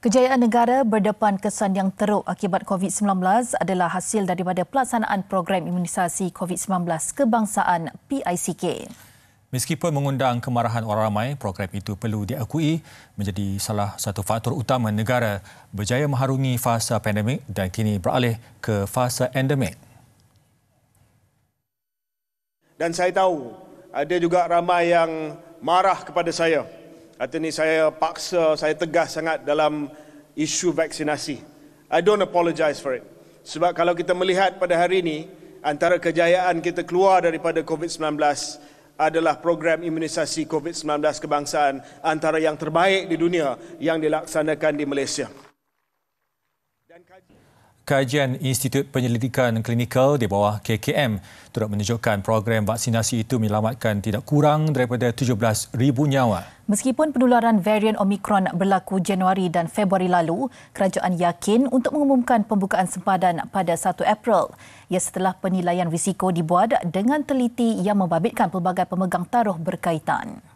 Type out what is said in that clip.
Kejayaan negara berdepan kesan yang teruk akibat COVID-19 adalah hasil daripada pelaksanaan program imunisasi COVID-19 kebangsaan PICK. Meskipun mengundang kemarahan orang ramai, program itu perlu diakui menjadi salah satu faktor utama negara berjaya mengharungi fasa pandemik dan kini beralih ke fasa endemik. Dan saya tahu ada juga ramai yang marah kepada saya Kata ni saya paksa, saya tegas sangat dalam isu vaksinasi. I don't apologize for it. Sebab kalau kita melihat pada hari ini, antara kejayaan kita keluar daripada COVID-19 adalah program imunisasi COVID-19 kebangsaan antara yang terbaik di dunia yang dilaksanakan di Malaysia. Kajian Institut Penyelidikan Klinikal di bawah KKM turut menunjukkan program vaksinasi itu menyelamatkan tidak kurang daripada 17,000 nyawa. Meskipun penularan varian Omicron berlaku Januari dan Februari lalu, kerajaan yakin untuk mengumumkan pembukaan sempadan pada 1 April. Ia setelah penilaian risiko dibuat dengan teliti yang membabitkan pelbagai pemegang taruh berkaitan.